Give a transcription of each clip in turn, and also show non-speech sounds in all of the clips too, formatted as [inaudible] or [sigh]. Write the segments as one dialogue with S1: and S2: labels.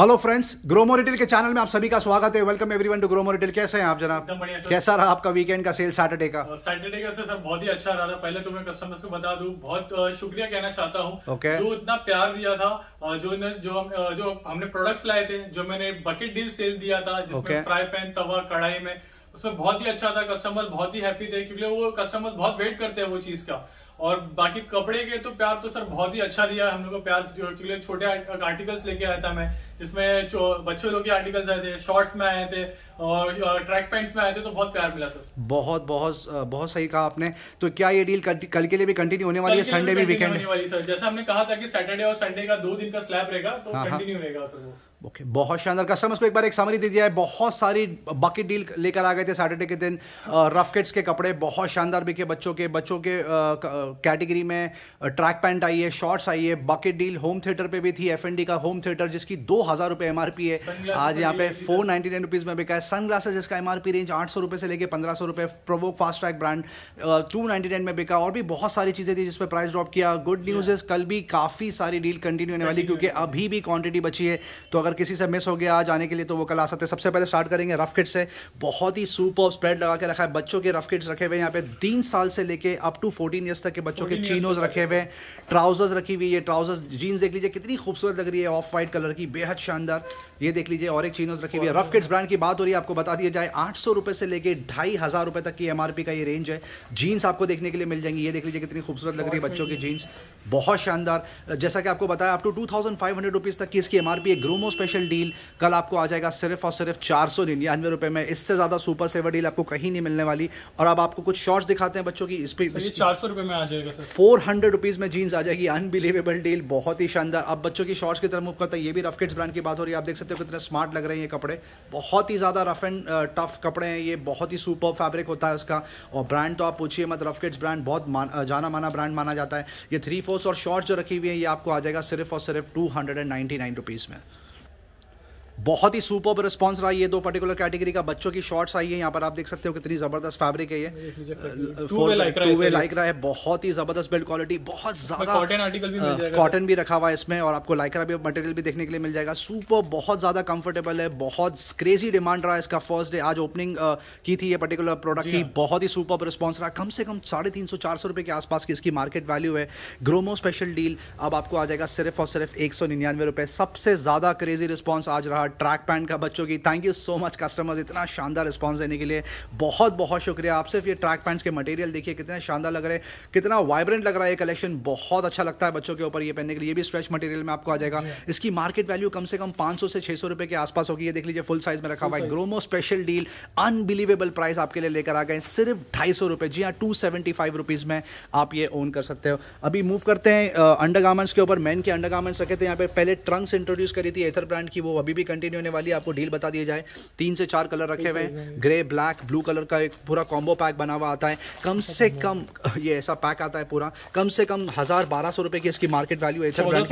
S1: Hello friends Gromo retail के channel में आप सभी का स्वागत है welcome everyone to Gromo retail कैसे हैं आप जनाब कैसा रहा आपका वीकेंड का सेल सैटरडे का सैटरडे का सर बहुत ही अच्छा रहा था पहले तो मैं कस्टमर्स को बता दूं बहुत शुक्रिया कहना चाहता हूं okay. जो इतना प्यार दिया था जो न, जो हम जो हमने प्रोडक्ट्स लाए थे जो मैंने बकेट डील सेल दिया था जिसमें okay. फ्राई पैन तवा कढ़ाई में उसमें बहुत ही अच्छा था कस्टमर बहुत ही हैप्पी थे क्योंकि वो कस्टमर बहुत वेट करते हैं वो चीज का और बाकी कपड़े के तो प्यार तो सर बहुत ही अच्छा दिया हम लोग को प्यार जो छोटे आर्टिकल्स लेके आया था मैं जिसमें बच्चों लोग के आर्टिकल्स आए थे शॉर्ट्स में आए थे और ट्रैक पैंट्स में आए थे तो बहुत प्यार मिला सर बहुत बहुत बहुत सही कहा आपने तो क्या ये डील कल के लिए भी कंटिन्यू होने वाली है संडे भी वीकेंड होने वाली सर जैसा हमने कहा था कि सैटरडे और संडे का दो दिन का स्लैब रहेगा तो कंटिन्यू हाँ, हाँ। रहेगा सर ओके okay, बहुत शानदार कस्टमर्स को एक बार एक समरी दे दिया है बहुत सारी बाकी डील लेकर आ गए थे सैटरडे के दिन रफ किट्स के कपड़े बहुत शानदार बिके बच्चों के बच्चों के कैटेगरी में ट्रैक पैंट आई है शॉर्ट्स आई है बाकी डील होम थिएटर पे भी थी एफ का होम थिएटर जिसकी दो हज़ार रुपये एम है आज यहाँ पे फोर नाइन्टी नाइन रुपीज़ में बिका है सन ग्लासेज जिसका एम रेंज आठ सौ रुपये से लेकर पंद्रह सौ रुपये Provogue Fastrack brand two ninety nine में बिका और भी बहुत सारी चीज़ें थी जिसपे प्राइस ड्रॉप किया गुड न्यूज़ इज कल भी काफ़ी सारी डील कंटिन्यू होने वाली क्योंकि अभी भी क्वान्टिटी बची है तो अगर अगर किसी से मिस हो गया आज आने के लिए तो वो कल आ सकते हैं सबसे पहले स्टार्ट करेंगे रफ किट से बहुत ही सुपर स्प्रेड लगा के रखा है बच्चों के रफ किट्स रखे हुए यहाँ पे तीन साल से लेके अप टू फोर्टीन ईयर्स तक के बच्चों के चीनोज रखे हुए हैं ट्राउजर्स रखी हुई है ट्राउजर्स जीन्स देख लीजिए कितनी खूबसूरत लग रही है ऑफ वाइट कलर की बेहद शानदार ये देख लीजिए और एक चीनोज रखी हुई है रफ किट्स ब्रांड की बात हो रही है आपको बता दिया जाए आठ से लेके ढाई तक की एम का ये रेंज है जीन्स आपको देखने के लिए मिल जाएंगी ये देख लीजिए कितनी खूबसूरत लग रही है बच्चों की जीन्स बहुत शानदार जैसा कि आपको बताया आप two two thousand five hundred rupees तक की इसकी एमआरपी है ग्रोमोस स्पेशल डील कल आपको आ जाएगा सिर्फ और सिर्फ चार सौ निन्यानवे रुपये में इससे ज़्यादा सुपर सेवर डील आपको कहीं नहीं मिलने वाली और अब आपको कुछ शॉर्ट्स दिखाते हैं बच्चों की इस पर चार सौ रुपये में आ जाएगा फोर हंड्रेड रुपीज़ में जीन्स आ जाएगी अनबिलीवेबल डील बहुत ही शानदार अब बच्चों की शॉर्ट्स की तरफ मूव करता है ये भी रफकेट्स ब्रांड की बात हो रही है आप देख सकते हो कितने स्मार्ट लग रहे हैं ये कपड़े बहुत ही ज़्यादा रफ एंड टफ कपड़े हैं ये बहुत ही सुपर फैब्रिक होता है उसका और ब्रांड तो आप पूछिए मत रफकेट्स ब्रांड बहुत uh, जाना माना ब्रांड माना जाता है ये थ्री फोर्स और शॉर्ट्स जो रखी हुई है ये आपको आ जाएगा सिर्फ और सिर्फ two hundred and ninety nine rupees में बहुत ही सुपर रिस्पॉन्स रहा ये दो पर्टिकुलर कैटेगरी का बच्चों की शॉर्ट्स आई है यहाँ पर आप देख सकते हो कितनी ज़बरदस्त फैब्रिक है ये टू वे लाइक रहा है बहुत ही ज़बरदस्त बिल्ड क्वालिटी बहुत ज़्यादा कॉटन भी रखा हुआ है इसमें और आपको लाइकरा भी मटेरियल भी देखने के लिए मिल जाएगा सुपर बहुत ज़्यादा कंफर्टेबल है बहुत क्रेजी डिमांड रहा है इसका फर्स्ट डे आज ओपनिंग की थी ये पर्टिकुलर प्रोडक्ट की हाँ। बहुत ही सुपर रिस्पॉन्स रहा कम से कम साढ़े तीन सौ चार सौ के आसपास की इसकी मार्केट वैल्यू है ग्रोमो स्पेशल डील अब आपको आ जाएगा सिर्फ और सिर्फ एक सौ निन्यानवे सबसे ज़्यादा क्रेजी रिस्पॉन्स आज रहा ट्रैक पैंट का बच्चों की thank you so much customers इतना शानदार रिस्पॉन्स देने के लिए बहुत बहुत शुक्रिया आप सिर्फ ये ट्रैक पैंट्स के मटेरियल देखिए कितने शानदार लग रहे हैं कितना वाइब्रेंट लग रहा है ये कलेक्शन बहुत अच्छा लगता है बच्चों के ऊपर ये पहनने के लिए ये भी स्ट्रेच मटेरियल में आपको आ जाएगा इसकी मार्केट वैल्यू कम से कम पाँच से छः सौ के आसपास होगी ये देख लीजिए फुल साइज में रखा हुआ है Gromo special deal unbelievable price आपके लिए लेकर आ गए सिर्फ ढाई सौ रुपये जी हाँ टू सेवेंटी फाइव रुपीज़ में आप ये ओन कर सकते हो अभी मूव करते हैं अंडर के ऊपर मैन के अंडर रखे थे यहाँ पे पहले ट्रंक्स इंट्रोड्यूस करी थी एथर ब्रांड की वो अभी भी कंटिन्यू होने वाली है आपको डील बता दिया जाए तीन से चार कलर रखे हुए हैं ग्रे ब्लैक ब्लू कलर का एक पूरा कॉम्बो पैक बना हुआ आता है कम से कम [laughs] ये ऐसा पैक आता है पूरा कम से कम हज़ार बारह सौ रुपए की इसकी मार्केट वैल्यू है चौदह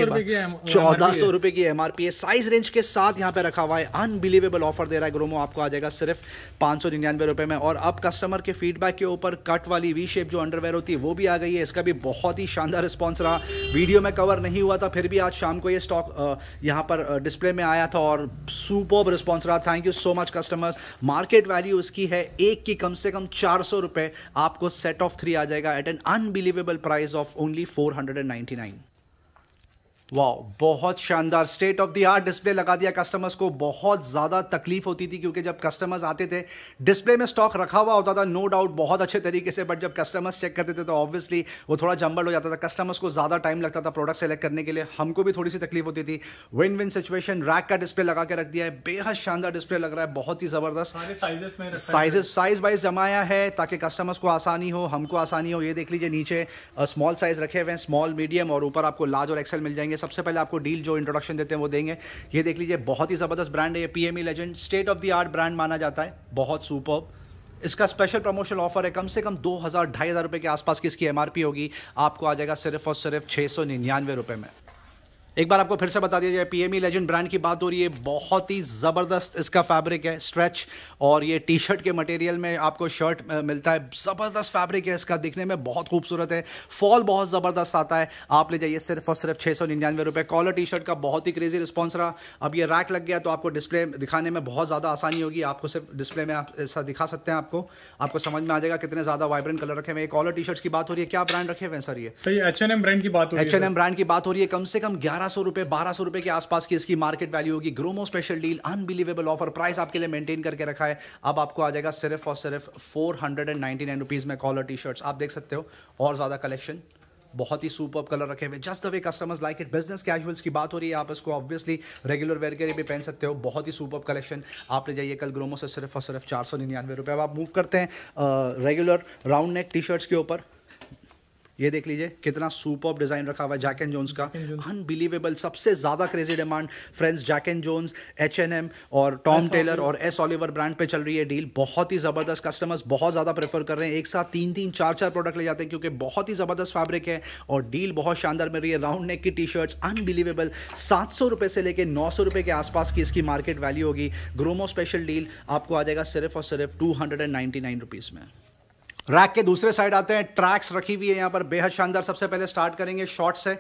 S1: सौ रुपए की एम है साइज रेंज के साथ यहाँ पे रखा हुआ है अनबिलीवेबल ऑफर दे रहा है ग्रोमो आपको आ जाएगा सिर्फ पांच सौ निन्यानवे रुपए में और अब कस्टमर के फीडबैक के ऊपर कट वाली वी शेप जो अंडरवेयर होती है वो भी आ गई है इसका भी बहुत ही शानदार रिस्पॉन्स रहा वीडियो में कवर नहीं हुआ था फिर भी आज शाम को ये स्टॉक यहाँ पर डिस्प्ले में आया था और सुपर रिस्पॉन्स रहा thank you so much customers market value इसकी है एक की कम से कम चार सौ रुपये आपको सेट ऑफ थ्री आ जाएगा at an unbelievable price of only four hundred and ninety nine वाह बहुत शानदार state of the art display लगा दिया कस्टमर्स को बहुत ज़्यादा तकलीफ होती थी क्योंकि जब कस्टमर्स आते थे डिस्प्ले में स्टॉक रखा हुआ होता था नो no डाउट बहुत अच्छे तरीके से बट जब कस्टमर्स चेक करते थे तो ऑब्वियसली वो थोड़ा जंबल हो जाता था कस्टमर्स को ज़्यादा टाइम लगता था प्रोडक्ट सेलेक्ट करने के लिए हमको भी थोड़ी सी तकलीफ होती थी विन विन सिचुएशन रैक का डिस्प्ले लगा के रख दिया है बेहद शानदार डिस्प्ले लग रहा है बहुत ही ज़बरदस्त साइजेस साइज वाइज जमाया है ताकि कस्टमर्स को आसानी हो हमको आसानी हो ये देख लीजिए नीचे स्मॉल साइज रखे हुए हैं स्मॉल मीडियम और ऊपर आपको लार्ज और एक्सेल मिल जाएंगे सबसे पहले आपको डील जो इंट्रोडक्शन देते हैं वो देंगे ये देख लीजिए बहुत ही ज़बरदस्त ब्रांड है ये P M E legend state of the art brand माना जाता है बहुत सुपर इसका स्पेशल प्रमोशन ऑफर है कम से कम दो हज़ार ढाई हज़ार रुपये के आसपास की इसकी एमआरपी होगी आपको आ जाएगा सिर्फ और सिर्फ छः सौ निन्यानवे रुपये में एक बार आपको फिर से बता दिया जाए पीएमई लेजेंड ब्रांड की बात हो रही है बहुत ही ज़बरदस्त इसका फैब्रिक है स्ट्रेच और ये टी शर्ट के मटेरियल में आपको शर्ट मिलता है ज़बरदस्त फैब्रिक है इसका दिखने में बहुत खूबसूरत है फॉल बहुत ज़बरदस्त आता है आप ले जाइए सिर्फ और सिर्फ छह सौ निन्यानवे रुपए कॉलर टी शर्ट का बहुत ही क्रेजी रिस्पॉन्स रहा अब ये रैक लग गया तो आपको डिस्प्ले दिखाने में बहुत ज़्यादा आसानी होगी आपको सिर्फ डिस्प्ले में आप ऐसा दिखा सकते हैं आपको आपको समझ में आ जाएगा कितने ज़्यादा वाइब्रेंट कलर रखे हुए कॉलर टी शर्ट की बात हो रही है क्या ब्रांड रखे हुए हैं सर ये एच एन एम ब्रांड की बात है एच एन एम ब्रांड की बात हो रही है कम से कम ग्यारह ग्यारह सौ रुपए बारह सौ रुपए के आसपास की इसकी मार्केट वैल्यू होगी Gromo special deal unbelievable offer price आपके लिए मेंटेन करके रखा है अब आपको आ जाएगा सिर्फ और सिर्फ four hundred and ninety nine rupees में कॉलर टी शर्ट्स आप देख सकते हो और ज़्यादा कलेक्शन बहुत ही सुपर कलर रखे हुए just the way customers like it business casuals की बात हो रही है आप इसको ऑब्वियसली रेगुलर वेयर के लिए भी पहन सकते हो बहुत ही सुपर कलेक्शन आप ले जाइए कल ग्रोमो से सिर्फ और सिर्फ चार सौ निन्यानवे रुपये अब आप मूव करते हैं regular round neck T shirts के ऊपर ये देख लीजिए कितना सुपर डिजाइन रखा हुआ है जैक एंड जोन्स का अनबिलीवेबल सबसे ज्यादा crazy demand friends Jack and Jones H N M और टॉम टेलर और एस ऑलिवर ब्रांड पे चल रही है डील बहुत ही जबरदस्त कस्टमर्स बहुत ज्यादा प्रेफर कर रहे हैं एक साथ तीन तीन चार चार प्रोडक्ट ले जाते हैं क्योंकि बहुत ही जबरदस्त फैब्रिक है और डील बहुत शानदार मिल रही है राउंड नेक की टी शर्ट्स अनबिलीवेबल सात सौ रुपए से लेकर नौ सौ रुपए के आसपास की इसकी मार्केट वैल्यू होगी ग्रोमो स्पेशल डील आपको आ जाएगा सिर्फ और सिर्फ two hundred and ninety nine rupees में रैक के दूसरे साइड आते हैं ट्रैक्स रखी हुई है यहाँ पर बेहद शानदार सबसे पहले स्टार्ट करेंगे शॉर्ट्स से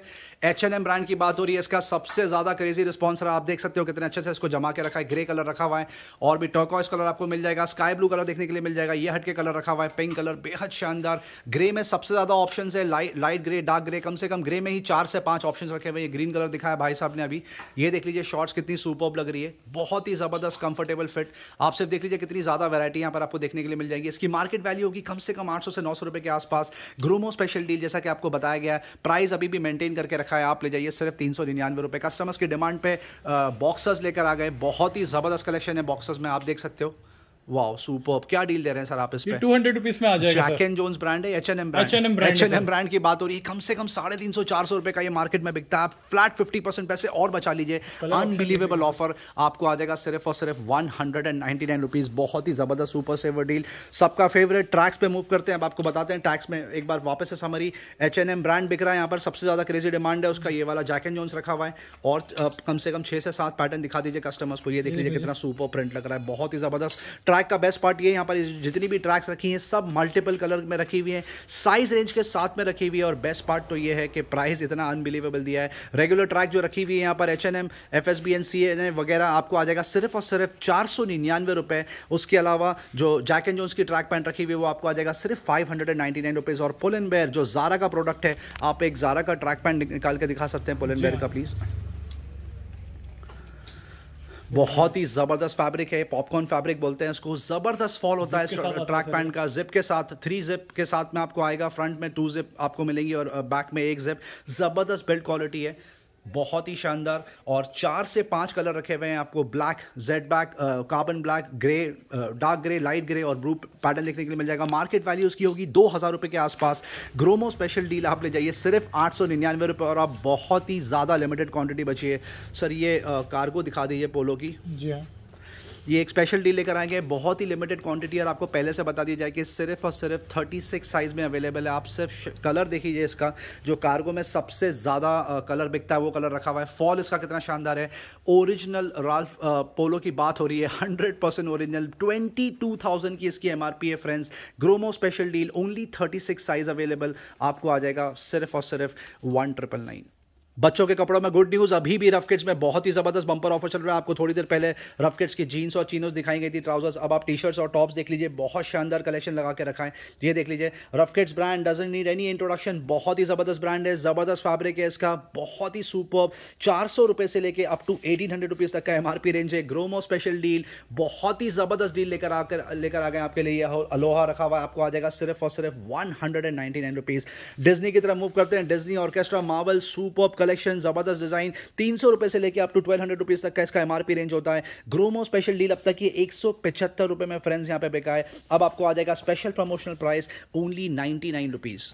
S1: एच एन एम ब्रांड की बात हो रही है इसका सबसे ज़्यादा क्रेजी रिस्पॉन्स रहा आप देख सकते हो कितने अच्छे से इसको जमा के रखा है ग्रे कलर रखा हुआ है और भी टर्कॉइस कलर आपको मिल जाएगा स्काई ब्लू कलर देखने के लिए मिल जाएगा ये हटके कलर रखा हुआ है पिंक कलर बेहद शानदार ग्रे में सबसे ज़्यादा ऑप्शन है light light grey dark grey कम से कम ग्रे में ही चार से पांच ऑप्शन रखे हुए ये ग्रीन कलर दिखाया भाई साहब ने अभी ये देख लीजिए शॉर्ट्स कितनी सुपर लग रही है बहुत ही ज़बरदस्त कंफर्टेबल फिट आप सिर्फ देख लीजिए कितनी ज़्यादा वैरायटी यहाँ पर आपको देखने के लिए मिल जाएगी इसकी मार्केट वैल्यू होगी कम से कम आठ से नौ के आसपास ग्रोमो स्पेशल डील जैसा कि आपको बताया गया प्राइस अभी भी मेंटेन करके रखा रखा है आप ले जाइए सिर्फ तीन सौ निन्यानवे रुपये कस्टमर्स की डिमांड पे बॉक्सर्स लेकर आ गए बहुत ही ज़बरदस्त कलेक्शन है बॉक्सर्स में आप देख सकते हो वाओ सुपर क्या डील दे रहे हैं सर आप इस पे टू हंड्रेड रुपीज में आ जाएगा जैक एंड जोन्स ब्रांड है H N M H N M H N M brand की बात हो रही है कम से कम साढ़े तीन सौ चार सौ रुपए का ये मार्केट में बिकता है फ्लैट फिफ्टी परसेंट पैसे और बचा लीजिए अनबिलीवेबल ऑफर आपको आ जाएगा सिर्फ और सिर्फ one hundred and ninety nine rupees बहुत ही जबरदस्त सुपर सेवर डील सबका फेवरेट ट्रैक्स पे मूव करते हैं अब आपको बताते हैं ट्रैक्स में एक बार वापस से summary H N M brand बिक रहा है यहाँ पर सबसे ज्यादा क्रेजी डिमांड है उसका ये वाला जैक एंड जोन्स रखा हुआ है और कम से कम छह से सात पैटर्न दिखा दीजिए कस्टमर्स को ये देख लीजिए कितना सुपर प्रिंट लग रहा है बहुत ही जबरदस्त ट्रैक ट्रैक का बेस्ट पार्ट ये यहाँ पर जितनी भी ट्रैक्स रखी हैं सब मल्टीपल कलर में रखी हुई हैं साइज रेंज के साथ में रखी हुई है और बेस्ट पार्ट तो ये है कि प्राइस इतना अनबिलीवेबल दिया है रेगुलर ट्रैक जो रखी हुई है यहाँ पर H N M F S B N C N वगैरह आपको आ जाएगा सिर्फ और सिर्फ चार सौ निन्यानवे रुपये उसके अलावा जो जैक एंड जोन्स की ट्रैक पैंट रखी हुई है वो आपको आ जाएगा सिर्फ five hundred and ninety nine rupees और पुल एंड बेयर जो जारा का प्रोडक्ट है आप एक जारा का ट्रैक पैंट निकाल के दिखा सकते हैं पुल एंड बेयर का प्लीज़ बहुत ही जबरदस्त फैब्रिक है पॉपकॉर्न फैब्रिक बोलते हैं इसको जबरदस्त फॉल होता है ट्रैक पैंट का जिप के साथ थ्री जिप के साथ में आपको आएगा फ्रंट में टू जिप आपको मिलेंगी और बैक uh, में एक जिप जबरदस्त बिल्ड क्वालिटी है बहुत ही शानदार और चार से पांच कलर रखे हुए हैं आपको black jade black carbon black grey dark grey light grey और ब्लू पैटर्न देखने के लिए मिल जाएगा मार्केट वैल्यू उसकी होगी दो हज़ार रुपये के आसपास ग्रोमो स्पेशल डील आप ले जाइए सिर्फ आठ सौ निन्यानवे रुपये और आप बहुत ही ज़्यादा लिमिटेड क्वान्टिटी बची है सर ये कार्गो uh, दिखा दीजिए पोलो की जी हाँ ये एक स्पेशल डील लेकर आएंगे बहुत ही लिमिटेड क्वांटिटी और आपको पहले से बता दिया जाए कि सिर्फ और सिर्फ 36 साइज़ में अवेलेबल है आप सिर्फ कलर देखिए इसका जो कार्गो में सबसे ज़्यादा कलर बिकता है वो कलर रखा हुआ है फॉल इसका कितना शानदार है ओरिजिनल राल्फ पोलो की बात हो रही है hundred percent original twenty two thousand की इसकी एम है friends Gromo special deal only thirty six size available आपको आ जाएगा सिर्फ और सिर्फ वन ट्रिपल नाइन बच्चों के कपड़ों में गुड न्यूज़ अभी भी रफ किट्स में बहुत ही ज़बरदस्त बंपर ऑफर चल रहा है आपको थोड़ी देर पहले रफ किट्स की जीन्स और चीनोज दिखाई गई थी ट्राउजर्स अब आप टी शर्ट्स और टॉप्स देख लीजिए बहुत शानदार कलेक्शन लगा के रखा है ये देख लीजिए Ruff Kits brand doesn't need any introduction बहुत ही ज़बरदस्त ब्रांड है ज़बरदस्त फैब्रिक है इसका बहुत ही सुपर चार सौ रुपये से लेकर up to eighteen hundred rupees तक का एम रेंज है ग्रोमो स्पेशल डील बहुत ही ज़बरदस्त डील लेकर आकर लेकर आ गए आपके लिए अलोहा रखा हुआ आपको आ जाएगा सिर्फ और सिर्फ one hundred and ninety nine rupees Disney की तरफ मूव करते हैं Disney orchestra Marvel super collection ज़बरदस्त डिज़ाइन तीन सौ रुपए से लेकर आप टू ट्वेल्व हंड्रेड रुपीज़ तक का इसका एमआरपी रेंज होता है ग्रोमो स्पेशल डील अब तक ये एक सौ पचहत्तर रुपए में फ्रेंड्स यहाँ पे बिका है अब आपको आ जाएगा special promotional price only ninety nine rupees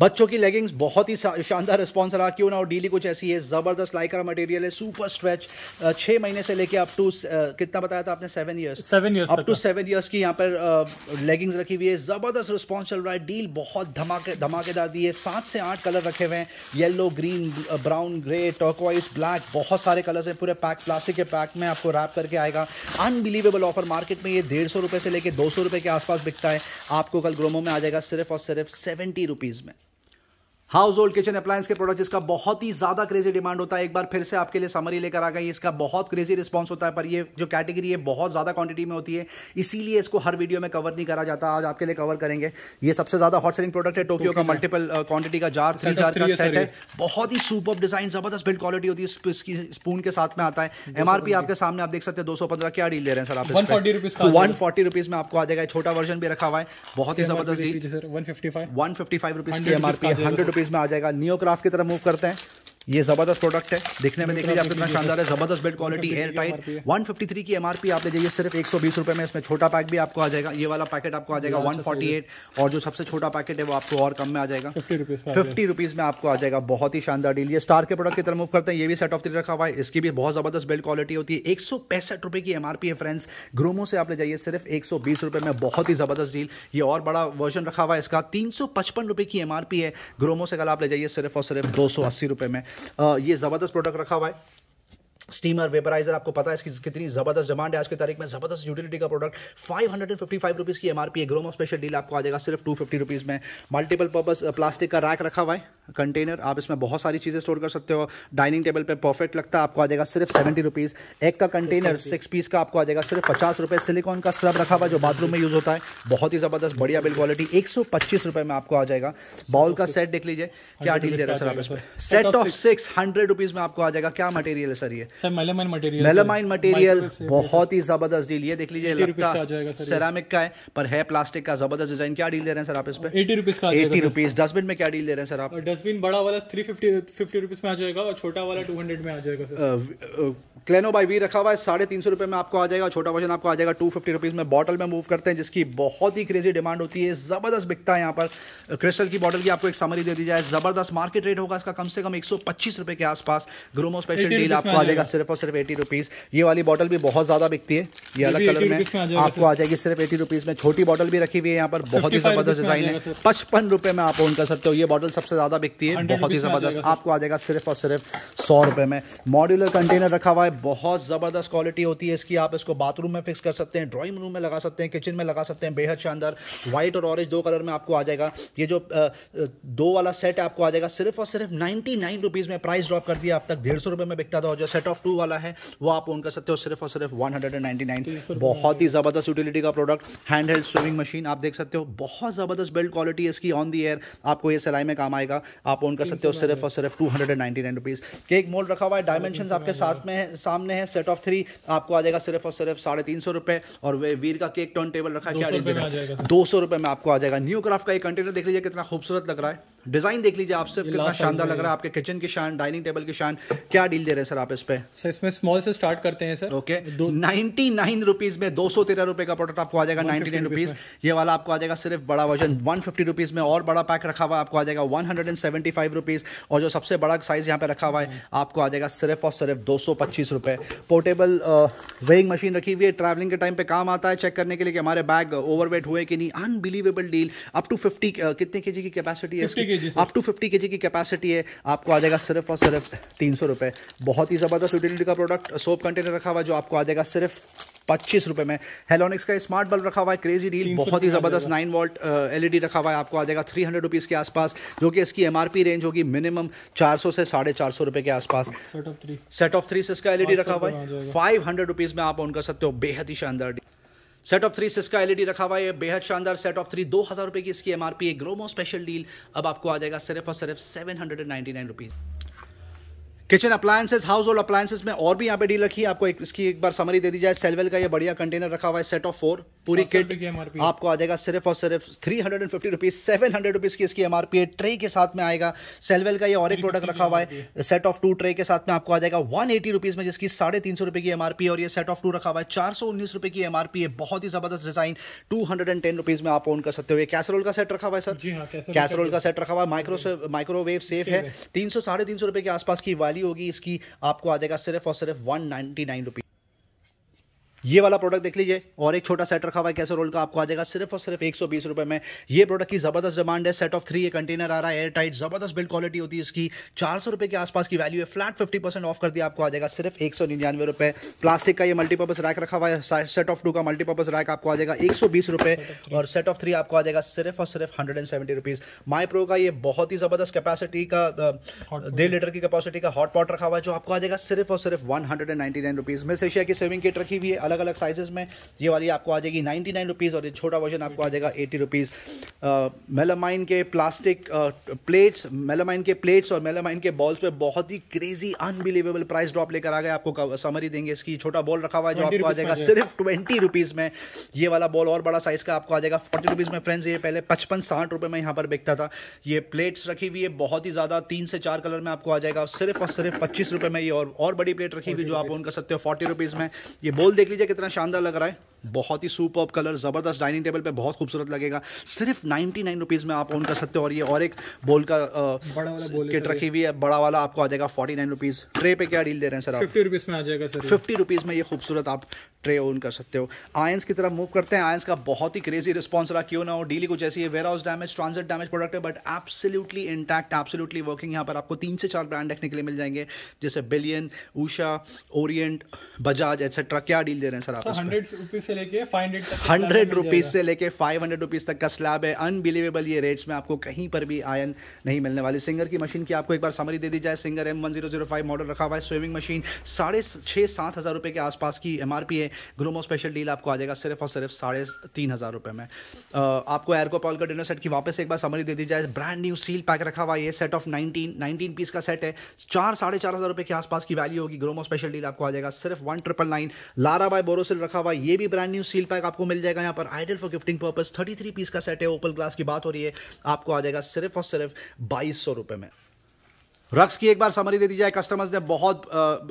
S1: बच्चों की लेगिंग्स बहुत ही शानदार रिस्पॉन्स रहा क्यों ना और डीली कुछ ऐसी है ज़बरदस्त लाइकरा मटेरियल है सुपर स्ट्रेच छः महीने से लेके अप टू कितना बताया था आपने seven years seven years up to seven years की यहाँ पर लेगिंग्स रखी हुई है ज़बरदस्त रिस्पॉन्स चल रहा है डील बहुत धमाके धमाकेदार दी है सात से आठ कलर रखे हुए हैं yellow green brown grey turquoise black बहुत सारे कलर्स हैं पूरे पैक प्लास्टिक के पैक में आपको रैप करके आएगा अनबिलीवेबल ऑफर मार्केट में ये डेढ़ सौ रुपये से लेकर दो सौ रुपये के आसपास बिकता है आपको कल ग्रोमो में आ जाएगा सिर्फ और सिर्फ सेवेंटी रुपीज़ में हाउस होल्ड किचन अप्लायंस के प्रोडक्ट जिसका बहुत ही ज्यादा क्रेजी डिमांड होता है एक बार फिर से आपके लिए समरी लेकर आ गई इसका बहुत क्रेजी रिस्पॉन्स होता है पर ये जो कैटेगरी है बहुत ज्यादा क्वांटिटी में होती है इसीलिए इसको हर वीडियो में कवर नहीं करा जाता आज आपके लिए कवर करेंगे ये सबसे ज्यादा हॉट सेलिंग प्रोडक्ट है टोक्यो का मल्टीपल क्वांटिटी का जार थ्री जार का सेट है बहुत ही सुपर डिजाइन जबरदस्त बिल्ड क्वालिटी होती है इसकी स्पून के साथ में आता है एमआरपी आपके सामने आप देख सकते हैं दो सौ पंद्रह क्या डील ले रहे हैं सर आप वन फोर्टी रुपीज में आपको आ जाएगा छोटा वर्जन भी रखा हुआ है बहुत ही जबरदस्त deal fifty five one fifty five rupees की एमआरपी हंड्रेड रुपीज़ में आ जाएगा नियोक्राफ्ट की तरफ मूव करते हैं ये ज़बरदस्त प्रोडक्ट है दिखने में देखने आपको इतना शानदार है ज़बरदस्त bed quality airtight one fifty three की एमआरपी आप ले जाइए सिर्फ एक सौ बीस रुपये में इसमें छोटा पैक भी आपको आ जाएगा ये वाला पैकेट आपको आ जाएगा वन एट अच्छा और जो सबसे छोटा पैकेट है वो आपको और कम में आ जाएगा फिफ्टी रुपीज़ में आपको आ जाएगा बहुत ही शानदार डील ये स्टार के प्रोडक्ट की तरफ मूव करते हैं ये भी सेट ऑफ थ्री रखा हुआ है इसकी भी बहुत ज़बरदस्त बेल्ट क्वालिटी होती है एक सौ पैंसठ रुपये की एमआरपी है फ्रेंड्स ग्रोमो से आप ले जाइए सिर्फ एक सौ बीस रुपये में बहुत ही ज़बरदस्त डील ये और बड़ा वर्जन रखा हुआ है इसका तीन सौ पचपन रुपये की एमआरपी है ग्रोमो से कल आप ले जाइए सिर्फ और सिर्फ दो सौ अस्सी रुपये में ये ज़बरदस्त प्रोडक्ट रखा हुआ है स्टीमर वेपराइजर आपको पता है इसकी कितनी ज़बरदस्त डिमांड है आज की तारीख में ज़बरदस्त यूटिलिटी का product five hundred and fifty five rupees की एमआरपी है ग्रोमो स्पेशल डील आपको आ जाएगा सिर्फ टू फिफ्टी रुपीज़ में मल्टीपल पर्पस प्लास्टिक का रैक रखा हुआ है कंटेनर आप इसमें बहुत सारी चीज़ें स्टोर कर सकते हो डाइनिंग टेबल पर परफेक्ट लगता है आपको आ जाएगा सिर्फ सेवेंटी रुपीज़ एक का कंटेनर सिक्स पीस का आपको आ जाएगा सिर्फ पचास रुपये सिलिकॉन का स्क्रब रखा हुआ जो बाथरूम में यूज़ होता है बहुत ही ज़बरदस्त बढ़िया बिल क्वालिटी एक सौ पच्चीस रुपये में आपको आ जाएगा बाउल का सेट देख लीजिए क्या डील दे रहा है सर आप इसमें set of six hundred rupees में आपको आ जाएगा क्या मटेरियल है सर ये sir melamine material melamine material बहुत ही जबरदस्त डील है देख लीजिए लगता सेरामिक का है पर है प्लास्टिक का जबरदस्त डिजाइन क्या डील दे रहे हैं सर आप इस पे एटी रुपीज का एटी रुपीज डस्टबिन में क्या डील दे रहे हैं सर आप डस्टबिन बड़ा वाला थ्री फिफ्टी फिफ्टी रुपीज में आ जाएगा और छोटा वाला टू हंड्रेड में आ जाएगा सर क्लेनो बाई वी रखा हुआ है साढ़े तीन सौ रुपए में आपको आ जाएगा छोटा वर्जन आपको आ जाएगा टू फिफ्टी रुपीज़ में बॉटल में मूव करते हैं जिसकी बहुत ही क्रेजी डिमांड होती है ज़बरदस्त बिकता है यहाँ पर क्रिस्टल की बॉटल की आपको एक समरी दे दी जाए ज़बरदस्त मार्केट रेट होगा इसका कम से कम एक सौ पच्चीस रुपए के आसपास ग्रोमो स्पेशल डील आपको आ जाएगा सिर्फ और सिर्फ एटी रुपीज़ ये वाली बॉटल भी बहुत ज़्यादा बिकती है ये अलग कलर में आपको आ जाएगी सिर्फ एटी रुपीज़ में छोटी बॉटल भी रखी हुई है यहाँ पर बहुत ही ज़बरदस्त डिज़ाइन है पचपन रुपये में आप ओन कर सकते हो ये बॉटल सबसे ज़्यादा बिकती है बहुत ही ज़बरदस्त आपको आ जाएगा सिर्फ और सिर्फ सौ रुपये में मॉड्यूलर कंटेनर रखा हुआ है बहुत ज़बरदस्त क्वालिटी होती है इसकी आप इसको बाथरूम में फिक्स कर सकते हैं ड्राइंग रूम में लगा सकते हैं किचन में लगा सकते हैं बेहद शानदार व्हाइट और ऑरेंज दो कलर में आपको आ जाएगा ये जो दो वाला सेट आपको आ जाएगा सिर्फ और सिर्फ नाइन्टी नाइन रुपीज़ में प्राइस ड्रॉप कर दिया अब तक डेढ़ सौ रुपये में बिकता था और जो सेट ऑफ ऑफ टू वाला है वो आप ओन कर सकते हो सिर्फ और सिर्फ वन नाइन तो बहुत ही ज़बरदस्त यूटिलिटी का product handheld sewing machine आप देख सकते हो बहुत ज़बरदस्त बिल्ड क्वालिटी इसकी ऑन दी एयर आपको ये सिलाई में काम आएगा आप ओन कर सकते हो सिर्फ और सिर्फ two hundred nine rupees cake mould रखा हुआ है डायमेंशन आपके साथ में है सामने है सेट ऑफ थ्री आपको आ जाएगा सिर्फ और सिर्फ साढ़े तीन सौ रुपए और वीर का केक टर्न टेबल रखा है क्या दो सौ रुपए में आपको आ जाएगा न्यू क्राफ्ट का एक कंटेनर देख लीजिए कितना खूबसूरत लग रहा है डिज़ाइन देख लीजिए आपसे कितना शानदार लग रहा है आपके किचन की शान डाइनिंग टेबल की शान क्या डील दे रहे हैं सर आप इस पे सर इसमें स्मॉल से स्टार्ट करते हैं sir okay ninety nine rupees में दो सौ तेरह रुपए का प्रोडक्ट आपको आ जाएगा नाइनटी नाइन रुपीज़ ये वाला आपको आ जाएगा सिर्फ बड़ा वर्जन वन फिफ्टी रुपीज़ में और बड़ा पैक रखा हुआ आपको आ जाएगा one hundred and seventy five rupees और जो सबसे बड़ा साइज़ यहाँ पे रखा हुआ है आपको आ जाएगा सिर्फ और सिर्फ दो सौ पच्चीस रुपए पोर्टेबल वेइंग मशीन रखी हुई है ट्रैवलिंग के टाइम पे काम आता है चेक करने के लिए कि हमारे बैग ओवरवेट हुए कि नहीं unbelievable deal up to fifty कितने के जी की कैपेसिटी है आप टू फिफ्टी के जी की कैपेसिटी है आपको आ जाएगा सिर्फ और सिर्फ तीन सौ रुपये बहुत ही ज़बरदस्त यूटिलिटी का प्रोडक्ट सोप कंटेनर रखा हुआ जो आपको आ जाएगा सिर्फ पच्चीस रुपये में हेलोनिक्स का स्मार्ट बल्ब रखा हुआ है क्रेजी डील बहुत ही ज़बरदस्त नाइन वोल्ट एलईडी रखा हुआ है आपको आ जाएगा थ्री हंड्रेड रुपीज़ के आसपास जो कि इसकी एमआरपी रेंज होगी मिनिमम चार सौ से साढ़े चार सौ रुपये के आसपास set of three set of three से इसका एलईडी रखा हुआ है फाइव हंड्रेड रुपीज़ में आप ऑन कर सकते हो बेहद ही शानदार deal set of three Syska LED रखा हुआ है बेहद शानदार सेट ऑफ थ्री दो हज़ार रुपये की इसकी एमआरपी है ग्रोमो स्पेशल डील अब आपको आ जाएगा सिर्फ और सिर्फ seven hundred and ninety nine rupees kitchen appliances household appliances में और भी यहाँ पे डील रखी है आपको एक इसकी एक बार समरी दे दी जाए सेलवेल का ये बढ़िया कंटेनर रखा हुआ है सेट ऑफ फोर पूरी किट आपको आ जाएगा सिर्फ और सिर्फ three hundred and fifty rupees seven hundred rupees की इसकी एमआरपी है ट्रे के साथ में आएगा सेलवेल का ये और एक प्रोडक्ट रखा हुआ है सेट ऑफ टू ट्रे के साथ में आपको आ जाएगा वन एटी रुपीज में जिसकी साढ़े तीन सौ रुपए की एमआरपी और ये सेट ऑफ टू रखा हुआ है चार सौ उन्नीस की एमआरपी है बहुत ही जबरदस्त design two hundred and ten rupees में आप ऑन कर सकते हो कैसरोल का सेट रखा हुआ है सर कैसरोल हाँ, का सेट रखा हुआ है माइक्रो माइक्रोवेव सेफ है तीन सौ साढ़े तीन सौ रुपए के आसपास की वाली होगी इसकी आपको आ जाएगा सिर्फ और सिर्फ वन नाइन्टी नाइन रुपीज़ ये वाला प्रोडक्ट देख लीजिए और एक छोटा सेट रखा हुआ है कैसे रोल का आपको आ जाएगा सिर्फ और सिर्फ एक सौ बीस रुपये में ये प्रोडक्ट की ज़बरदस्त डिमांड है सेट ऑफ थ्री ये कंटेनर आ रहा है एयर टाइट जबरदस्त बिल्ड क्वालिटी होती है इसकी चार सौ रुपए के आसपास की वैल्यू है फ्लैट फिफ्टी परसेंट ऑफ कर दिया आपको आ जाएगा सिर्फ एक सौ निन्यानवे रुपये प्लास्टिक का ये मल्टीपर्पज़ रैक रखा हुआ है सेट ऑफ टू का मल्टीपर्पज़ रैक आपको आ जाएगा एक सौ बीस रुपए और सेट ऑफ थ्री आपको आ जाएगा सिर्फ और सिर्फ hundred and seventy rupees My Pro का ये बहुत ही ज़बरदस्त कैपेसिटी का डेढ़ लीटर की कैपेसिटी का हॉट पॉट रखा हुआ है जो आपको आ जाएगा सिर्फ और सिर्फ one hundred and ninety nine rupees Miss Asia की सेविंग किट रखी हुई है अलग अलग साइजेस में ये वाली आपको आ जाएगी नाइन्टी नाइन रुपीज़ और ये छोटा वर्जन आपको आ जाएगा एटी रुपीज़ मेलामाइन के प्लास्टिक प्लेट्स मेलामाइन के प्लेट्स और मेलामाइन के बॉल्स पे बहुत ही क्रेजी अनबिलीवेबल प्राइस ड्रॉप लेकर आ गए आपको समरी देंगे इसकी छोटा बॉल रखा हुआ है जो आपको आ जाएगा सिर्फ ट्वेंटी रुपीज़ में ये वाला बॉल और बड़ा साइज़ का आपको आ जाएगा फोर्टी रुपीज़ में फ्रेंड्स ये पहले पचपन साठ रुपये में यहाँ पर बिकता था ये प्लेट्स रखी हुई है बहुत ही ज़्यादा तीन से चार कलर में आपको आ जाएगा सिर्फ और सिर्फ पच्चीस रुपये में ये और, और बड़ी प्लेट रखी हुई जो आप उनका सकते हो फोर्टी रुपीज़ में ये बॉल देख लीजिए लीजिए कितना शानदार लग रहा है बहुत ही सुपर कलर ज़बरदस्त डाइनिंग टेबल पे बहुत खूबसूरत लगेगा सिर्फ नाइन्टी नाइन रुपीज़ में आप ऑन कर सकते हो और ये और एक बोल का किट रखी हुई है बड़ा वाला आपको आ जाएगा फोर्टी नाइन रुपीज़ ट्रे पे क्या डील दे रहे हैं सर आप फिफ्टी रुपीज़ में आ जाएगा सर फिफ्टी रुपीज़ में ये खूबसूरत आप ट्रे ऑन कर सकते हो आयंस की तरफ मूव करते हैं आयंस का बहुत ही क्रेजी रिस्पॉन्स रहा क्यों ना हो डीली कुछ ऐसी है warehouse damage transit damage product है but absolutely intact absolutely working यहाँ पर आपको तीन से चार ब्रांड देखने के लिए मिल जाएंगे जैसे बिलियन ऊषा ओरियंट बजाज एट्सेट्रा क्या डील दे रहे हैं सर आप हंड्रेड रुपीज़ से लेके हंड्रेड रुपीज़ से लेके फाइव हंड्रेड रुपीज़ तक का स्लैब है अनबिलीवेबल ये रेट्स में आपको कहीं पर भी आयन नहीं मिलने वाली सिंगर की मशीन की आपको एक बार समरी दे दी जाए Singer M one zero zero five model रखा हुआ है स्विमिंग मशीन साढ़े छः सात हज़ार रुपये के आसपास की एम आर पी है ग्रोमो स्पेशल डील आपको आ जाएगा सिर्फ और सिर्फ साढ़े तीन हज़ार रुपये में आपको एयरको पॉल का डिनर सेट की वापस एक बार समरी दे दी जाए ब्रांड न्यू सील पैक रखा हुआ ये set of nineteen nineteen piece का सेट है चार साढ़े चार हज़ार रुपये के आसपास की वैल्यू होगी ग्रोमो स्पेशल डील आपको आ जाएगा सिर्फ one triple nine Lara by Borosil रखा हुआ ये भी ब्रांड न्यू सील पैक आपको मिल जाएगा यहाँ पर ideal for gifting purpose thirty three piece का सेट है ओपल ग्लास की बात हो रही है आपको आ जाएगा सिर्फ और सिर्फ बाईस सौ रुपये में रक्स की एक बार समरी दे दी जाए कस्टमर्स ने बहुत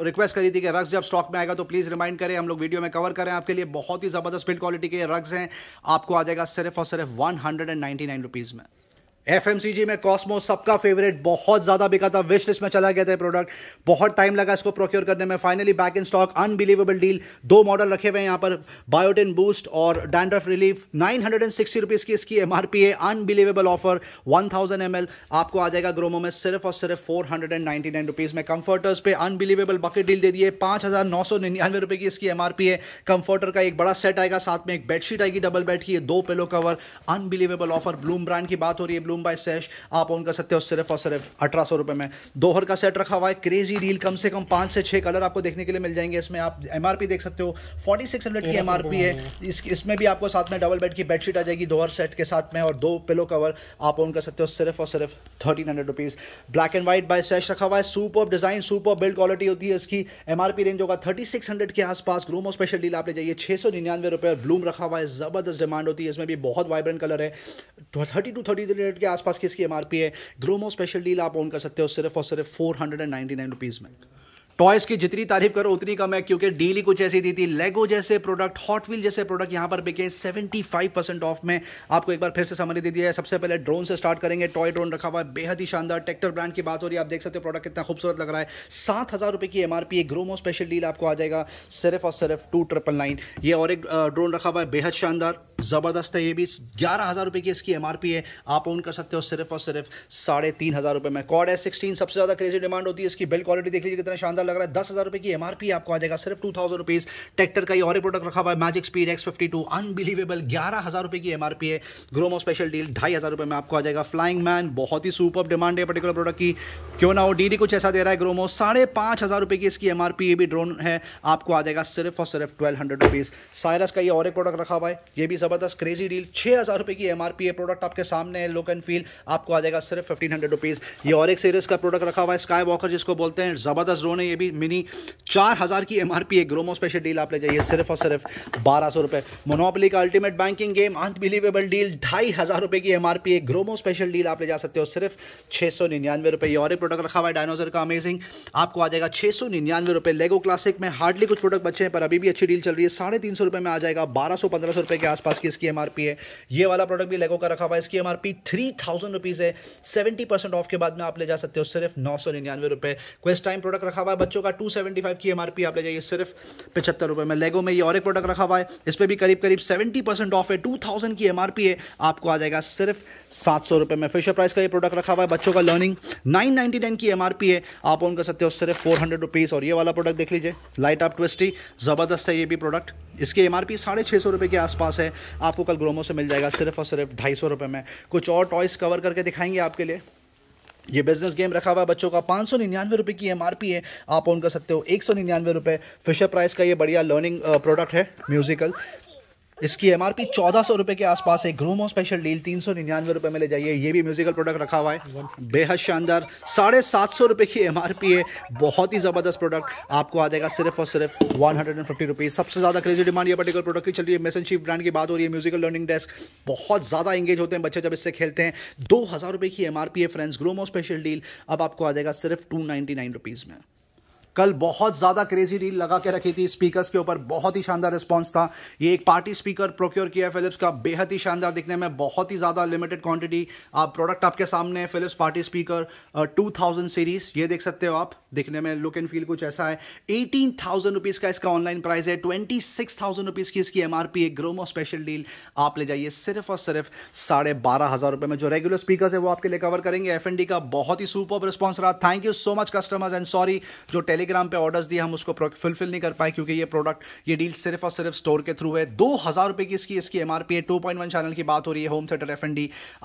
S1: रिक्वेस्ट करी थी कि रक्स जब स्टॉक में आएगा तो प्लीज़ रिमाइंड करें हम लोग वीडियो में कवर करें आपके लिए बहुत ही ज़बरदस्त बिल्ड क्वालिटी के रक्स हैं आपको आ जाएगा सिर्फ और सिर्फ one hundred and ninety nine rupees में एफ में कॉस्मो सबका फेवरेट बहुत ज़्यादा बिका था विश लिस्ट में चला गया था प्रोडक्ट बहुत टाइम लगा इसको प्रोक्योर करने में finally back in stock unbelievable deal दो मॉडल रखे हुए हैं यहाँ पर बायोटिन बूस्ट और dandruff relief nine hundred and sixty rupees की इसकी एम आर पी है unbelievable offer one thousand M L आपको आ जाएगा ग्रोमो में सिर्फ और सिर्फ four hundred and ninety nine rupees में कंफर्टर्स पे अनबिलीवेबल बकेट डील दे दिए पाँच हज़ार नौ सौ निन्यानवे रुपये की इसकी एम आर पी है कंफर्टर का एक बड़ा सेट आएगा साथ में एक बेडशीट आएगी डबल बेड की दो pillow cover unbelievable offer Bloom brand की बात हो रही है रूम बाय सेश आप ऑन कर सकते हो सिर्फ और सिर्फ अठारह सौ रुपये में दोहर का सेट रखा हुआ है क्रेजी डील कम से कम पाँच से छः कलर आपको देखने के लिए मिल जाएंगे इसमें आप एम देख सकते हो फोर्टी सिक्स हंड्रेड की एम आर पी है हाँ। इस इसमें भी आपको साथ में डबल बेड की बेडशीट आ जाएगी दोहर सेट के साथ में और दो पिलो कवर आप ऑन कर सकते हो सिर्फ और सिर्फ thirteen hundred rupees black and white बाय सेश रखा हुआ है super design super build quality होती है इसकी एम रेंज होगा थर्टी सिक्स हंड्रेड के आसपास और स्पेशल डील आप ले जाइए छः सौ निन्यानवे रुपये और ब्लूम रखा हुआ है ज़बरदस्त डिमांड होती है इसमें भी बहुत वाइब्रेंट कलर है thirty two thirty three hundred के आसपास की इसकी एमआरपी है ग्रोमो स्पेशल डील आप ऑन कर सकते हो सिर्फ और सिर्फ four hundred and ninety nine rupees में टॉयस की जितनी तारीफ करो उतनी कम है क्योंकि डील ही कुछ ऐसी दी थी लेगो जैसे प्रोडक्ट हॉट व्हील जैसे प्रोडक्ट यहाँ पर बिके 75 परसेंट ऑफ में आपको एक बार फिर से समझ दे दिया है सबसे पहले ड्रोन से स्टार्ट करेंगे टॉय ड्रोन रखा हुआ है बेहद ही शानदार ट्रैक्टर ब्रांड की बात हो रही है आप देख सकते हो प्रोडक्ट कितना खूबसूरत लग रहा है सात हज़ार रुपये की एमआरपी ग्रोमो स्पेशल डील आपको आ जाएगा सिर्फ और सिर्फ टू ट्रिपल नाइन ये और एक ड्रोन रखा हुआ है बेहद शानदार ज़बरदस्त है ये भी ग्यारह हज़ार रुपये की इसकी एम है आप ओन कर सकते हो सिर्फ और सिर्फ साढ़े तीन हज़ार रुपये में कॉड एस सिक्सटीन सबसे ज़्यादा क्रेजी डिमांड होती है इसकी बिल्ड क्वालिटी देख लीजिए कितना शानदार लग रहा है दस हज़ार रुपए की एमआरपी आपको आ जाएगा सिर्फ टू थाउजेंड रुपीज़ ट्रैक्टर का ही और प्रोडक्ट रखा हुआ है magic speed X fifty two unbelievable ग्यारह हज़ार रुपए की एमआरपी है ग्रोमो स्पेशल डील ढाई हज़ार रुपए में आपको आ जाएगा फ्लाइंग मैन बहुत ही सुपर डिमांड है पर्टिकुलर प्रोडक्ट की क्यों ना हो डीडी कुछ ऐसा दे रहा है ग्रोमो साढ़े पांच हज़ार रुपए की इसकी एमआरपी भी ड्रोन है आपको आ जाएगा सिर्फ और सिर्फ ट्वेल्व हंड्रेड रुपीज़ साइरस का ये और प्रोडक्ट रखा हुआ है ये भी ज़बरदस्त क्रेजी डील छह हज़ार रुपए की एमआरपी है प्रोडक्ट आपके सामने है लुक एंड फील आपको आ जाएगा सिर्फ फिफ्टीन हंड्रेड रुपीज़ ये और एक सीरीज का प्रोडक्ट रखा हुआ है स्काई वॉकर जिसको बोलते हैं ज़बरदस्त ड्रोन है ये भी मिनी चार हज़ार की एम आर पी एक ग्रोमो स्पेशल डील आप ले जाइए सिर्फ और सिर्फ बारह सौ रुपए मोनोपली का ultimate banking game unbelievable deal ढाई हज़ार रुपए की एम आर पी एक ग्रोमो स्पेशल डील आप ले जा सकते हो सिर्फ छह सौ निन्यानवे रुपए और एक प्रोडक्ट रखा हुआ है डायनोजर का अमेजिंग आपको आ जाएगा छह सौ निन्यानवे रुपए लेगो क्लासिक में हार्डली कुछ प्रोडक्ट बचे हैं पर अभी भी अच्छी डील चल रही है साढ़े तीन सौ रुपए में आ जाएगा बारह सौ पंद्रह सौ रुपए के आसपास की इसकी एम है ये वाला प्रोडक्ट भी लेगो का रखा हुआ है इसकी M R P three thousand rupees है सेवेंटी परसेंट ऑफ के बाद में आप ले जा सकते हो सिर्फ नौ सौ निन्यानवे रुपये क्वेस्ट टाइम प्रोडक्ट रखा हुआ है बच्चों का टू सेवेंटी फाइव की एमआरपी आप ले जाइए सिर्फ पचहत्तर रुपये में लेगो में ये और एक प्रोडक्ट रखा हुआ है इस पर भी करीब करीब सेवेंटी परसेंट ऑफ है टू थाउजेंड की एमआरपी है आपको आ जाएगा सिर्फ सात सौ रुपये में फिशर प्राइस का ये प्रोडक्ट रखा हुआ है बच्चों का लर्निंग नाइन नाइनटी नाइन की एम पी है आप ऑन कर सकते हो सिर्फ फोर हंड्रेड रुपीज़ और ये वाला प्रोडक्ट देख लीजिए लाइट आप ट्विस्टी ज़बरदस्त है ये भी प्रोडक्ट इसकी एम आर पी साढ़े छः सौ रुपये के आसपास है आपको कल ग्रोमो से मिल जाएगा सिर्फ और सिर्फ ढाई सौ रुपये में कुछ और टॉयस कवर करके दिखाएंगे आपके लिए ये बिजनेस गेम रखा हुआ है बच्चों का पाँच सौ निन्यानवे रुपये की एमआरपी है आप ऑन कर सकते हो एक सौ निन्यानवे रुपये फिशर प्राइस का ये बढ़िया लर्निंग प्रोडक्ट है म्यूजिकल इसकी एम आर पी चौदह सौ रुपये के आसपास है ग्रोमो स्पेशल डील तीन सौ निन्यानवे रुपये में ले जाइए ये भी म्यूजिकल प्रोडक्ट रखा हुआ है बेहद शानदार साढ़े सात सौ रुपये की एम आर पी है बहुत ही ज़बरदस्त प्रोडक्ट आपको आ जाएगा सिर्फ और सिर्फ one hundred and fifty rupees सबसे ज़्यादा क्रेजी डिमांड ये पर्टिकुलर प्रोडक्ट की चल रही है मेसन चीफ ब्रांड की बात हो रही है म्यूजिकल लर्निंग डेस्क बहुत ज़्यादा इंगेज होते हैं बच्चे जब इससे खेलते हैं दो हज़ार रुपये की एम आर पी है फ्रेंड्स ग्रोमो स्पेशल डील अब आपको आ जाएगा सिर्फ टू नाइन्टी नाइन रुपीज़ में कल बहुत ज़्यादा क्रेजी डील लगा के रखी थी स्पीकर्स के ऊपर बहुत ही शानदार रिस्पॉन्स था ये एक पार्टी स्पीकर प्रोक्योर किया फिलिप्स का बेहद ही शानदार दिखने में बहुत ही ज़्यादा लिमिटेड क्वांटिटी आप प्रोडक्ट आपके सामने है Philips party speaker two thousand series ये देख सकते हो आप दिखने में लुक एंड फील कुछ ऐसा है एटीन थाउजेंड रुपीज़ का इसका ऑनलाइन प्राइस है ट्वेंटी सिक्स थाउजेंड रुपीज़ की इसकी एमआरपी है ग्रोमो स्पेशल डील आप ले जाइए सिर्फ और सिर्फ साढ़े बारह हज़ार रुपये में जो रेगुलर स्पीकर्स है वो आपके लिए कवर करेंगे एफ का बहुत ही सुपर रिस्पॉन्स रहा thank you so much customers and sorry जो टेली टेलीग्राम पे ऑर्डर्स दिए हम उसको फुलफिल नहीं कर पाए क्योंकि ये प्रोडक्ट ये डील सिर्फ और सिर्फ स्टोर के थ्रू है दो हज़ार रुपये की इसकी इसकी एम है टू पॉइंट वन चैनल की बात हो रही है होम थिएटर एफ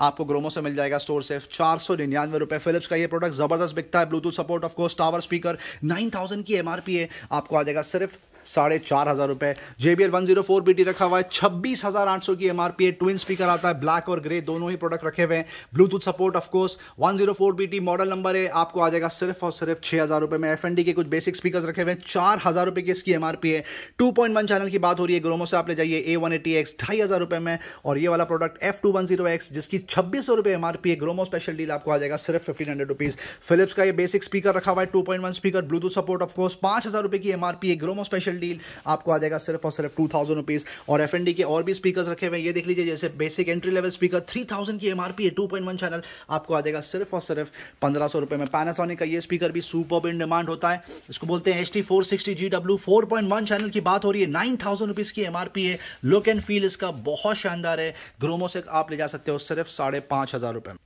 S1: आपको ग्रोमो से मिल जाएगा स्टोर से चार सौ निन्यानवे रुपये फिलिप्स का ये प्रोडक्ट ज़बरदस्त बिकता है Bluetooth support of course tower speaker nine thousand की एम है आपको आ जाएगा सिर्फ साढ़े चार हज़ार रुपए J B L one zero four B T रखा हुआ है छब्बीस हज़ार आठ सौ की एम आर पी है ट्विन स्पीकर आता है ब्लैक और ग्रे दोनों ही प्रोडक्ट रखे हुए हैं Bluetooth support of course one zero four B T model number है आपको आ जाएगा सिर्फ और सिर्फ छह हज़ार रुपए में एफ एन डी के कुछ बेसिक स्पीकर रखे हुए हैं चार हज़ार रुपए की इसकी एम आर पी है टू पॉइंट वन चैनल की बात हो रही है ग्रोमो से आप ले जाइए ए वन एटी एक्स ढाई हज़ार रुपए में और ये वाला product F two one zero X जिसकी छब्बीस सौ रुपए एम आर पी है ग्रोमो स्पेशल डील आपको आ जाएगा सिर्फ फिफ्टीन हंड्रेड रुपीज़ फिलिप्स का ये बेसिक स्पीकर रखा हुआ है two point one speaker Bluetooth support of course पांच हज़ार रुपए की एम आर पी है ग्रोमो स्पेशल स्पेशल डील आपको आ जाएगा सिर्फ और सिर्फ टू थाउजेंड रुपीज़ और एफ एंड डी के और भी स्पीकर रखे हुए ये देख लीजिए जैसे basic entry level speaker three thousand की एमआरपी है टू पॉइंट वन चैनल आपको आ जाएगा सिर्फ और सिर्फ पंद्रह सौ रुपए में पैनासोनिक का ये स्पीकर भी सुपर इन डिमांड होता है इसको बोलते हैं H T four sixty G W four point one channel की बात हो रही है नाइन थाउजेंड रुपीज़ की एमआरपी है लुक एंड फील इसका बहुत शानदार है ग्रोमो से आप ले जा सकते हो सिर्फ साढ़े पांच हज़ार रुपए में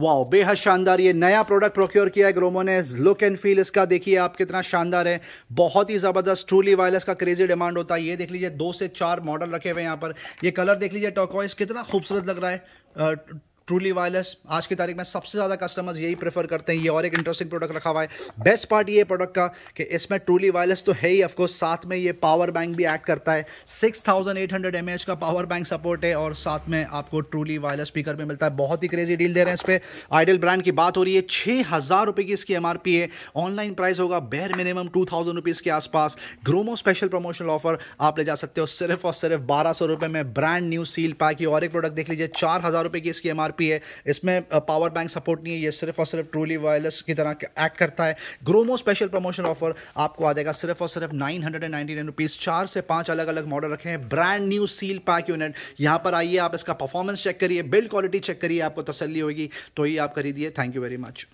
S1: वाओ बेहद शानदार ये नया प्रोडक्ट प्रोक्योर किया है ग्रोमो ने लुक एंड फील इसका देखिए आप कितना शानदार है बहुत ही ज़बरदस्त ट्रूली वायरलेस का क्रेजी डिमांड होता है ये देख लीजिए दो से चार मॉडल रखे हुए हैं यहाँ पर ये कलर देख लीजिए टॉकॉइस कितना खूबसूरत लग रहा है ट्रूली वायरलेस आज की तारीख में सबसे ज़्यादा कस्टमर्स यही प्रेफर करते हैं ये और एक इंटरेस्टिंग प्रोडक्ट रखा हुआ है बेस्ट पार्ट ये प्रोडक्ट का कि इसमें ट्रूली वायरलेस तो है ही ऑफकोर्स साथ में ये पावर बैंक भी एड करता है six thousand eight hundred M H का पावर बैंक सपोर्ट है और साथ में आपको ट्रूली वायरलेस स्पीकर भी मिलता है बहुत ही क्रेजी डील दे रहे हैं इस पर आइडियल ब्रांड की बात हो रही है छः हज़ार रुपये की इसकी एम आर पी है ऑनलाइन प्राइस होगा बेर मिनिमम टू थाउजेंड रुपीज़ के आसपास ग्रोमो स्पेशल प्रमोशनल ऑफर आप ले जा सकते हो सिर्फ और सिर्फ बारह सौ रुपये में ब्रांड न्यू सील पैक ये और एक प्रोडक्ट देख लीजिए चार हज़ार रुपये की इसकी एम आर है इसमें पावर बैंक सपोर्ट नहीं है ये सिर्फ और सिर्फ ट्रूली वायरलेस की तरह एक्ट करता है ग्रोमो स्पेशल प्रमोशन ऑफर आपको आ जाएगा सिर्फ और सिर्फ nine hundred and ninety nine rupees चार से पाँच अलग अलग मॉडल रखे हैं brand new seal pack unit यहाँ पर आइए आप इसका परफॉर्मेंस चेक करिए बिल्ड क्वालिटी चेक करिए आपको तसली होगी तो ये आप खरीदिए thank you very much